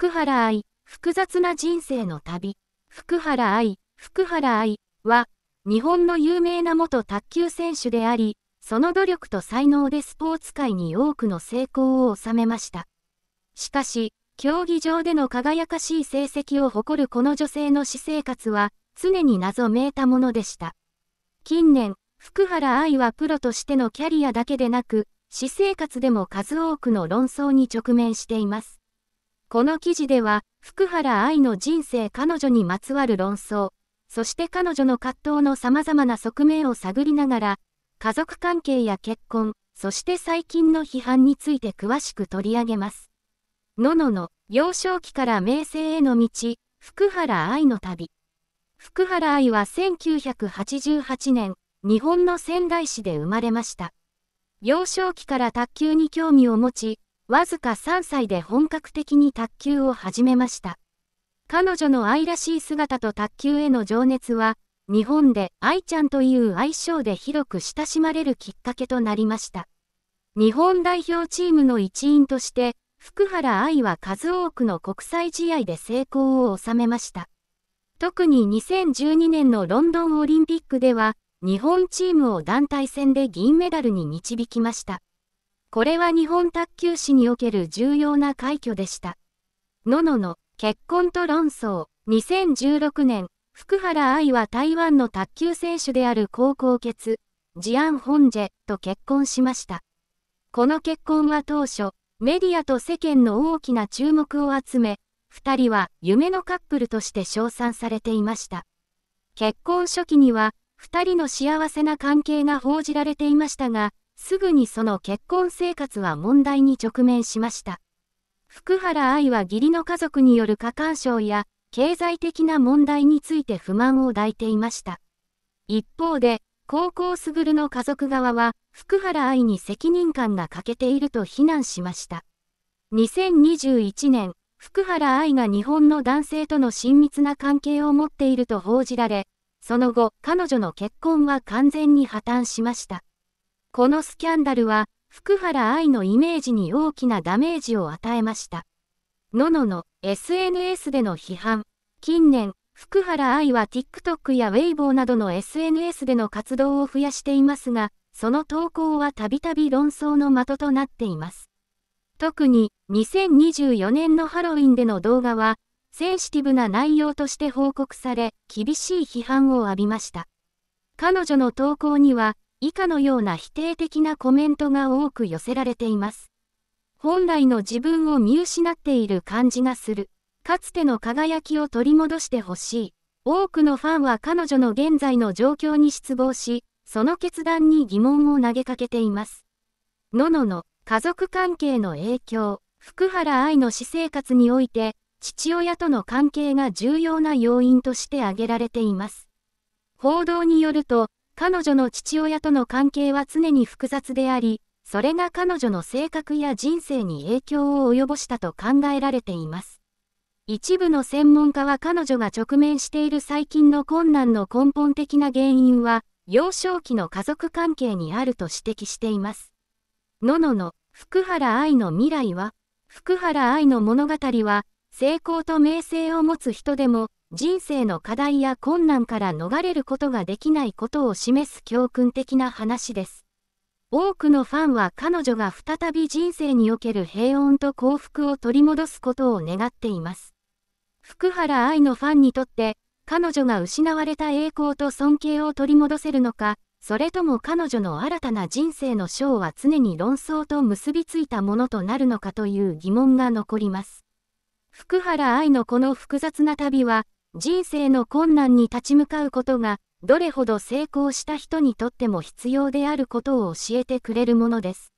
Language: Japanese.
福原愛、複雑な人生の旅。福原愛、福原愛は、日本の有名な元卓球選手であり、その努力と才能でスポーツ界に多くの成功を収めました。しかし、競技場での輝かしい成績を誇るこの女性の私生活は、常に謎めいたものでした。近年、福原愛はプロとしてのキャリアだけでなく、私生活でも数多くの論争に直面しています。この記事では、福原愛の人生彼女にまつわる論争、そして彼女の葛藤の様々な側面を探りながら、家族関係や結婚、そして最近の批判について詳しく取り上げます。ののの、幼少期から名声への道、福原愛の旅。福原愛は1988年、日本の仙台市で生まれました。幼少期から卓球に興味を持ち、わずか3歳で本格的に卓球を始めました。彼女の愛らしい姿と卓球への情熱は、日本で愛ちゃんという愛称で広く親しまれるきっかけとなりました。日本代表チームの一員として、福原愛は数多くの国際試合で成功を収めました。特に2012年のロンドンオリンピックでは、日本チームを団体戦で銀メダルに導きました。これは日本卓球史における重要な快挙でした。ののの、結婚と論争、2016年、福原愛は台湾の卓球選手である高校決、ジアン・ホンジェと結婚しました。この結婚は当初、メディアと世間の大きな注目を集め、2人は夢のカップルとして称賛されていました。結婚初期には、2人の幸せな関係が報じられていましたが、すぐにその結婚生活は問題に直面しました。福原愛は義理の家族による過干渉や経済的な問題について不満を抱いていました。一方で、高校すぐるの家族側は、福原愛に責任感が欠けていると非難しました。2021年、福原愛が日本の男性との親密な関係を持っていると報じられ、その後、彼女の結婚は完全に破綻しました。このスキャンダルは、福原愛のイメージに大きなダメージを与えました。ののの SNS での批判。近年、福原愛は TikTok や Weibo などの SNS での活動を増やしていますが、その投稿はたびたび論争の的となっています。特に、2024年のハロウィンでの動画は、センシティブな内容として報告され、厳しい批判を浴びました。彼女の投稿には、以下のような否定的なコメントが多く寄せられています。本来の自分を見失っている感じがする。かつての輝きを取り戻してほしい。多くのファンは彼女の現在の状況に失望し、その決断に疑問を投げかけています。ののの、家族関係の影響、福原愛の私生活において、父親との関係が重要な要因として挙げられています。報道によると、彼女の父親との関係は常に複雑であり、それが彼女の性格や人生に影響を及ぼしたと考えられています。一部の専門家は彼女が直面している最近の困難の根本的な原因は、幼少期の家族関係にあると指摘しています。ののの、福原愛の未来は、福原愛の物語は、成功と名声を持つ人でも、人生の課題や困難から逃れることができないことを示す教訓的な話です。多くのファンは彼女が再び人生における平穏と幸福を取り戻すことを願っています。福原愛のファンにとって、彼女が失われた栄光と尊敬を取り戻せるのか、それとも彼女の新たな人生の章は常に論争と結びついたものとなるのかという疑問が残ります。福原愛のこの複雑な旅は、人生の困難に立ち向かうことが、どれほど成功した人にとっても必要であることを教えてくれるものです。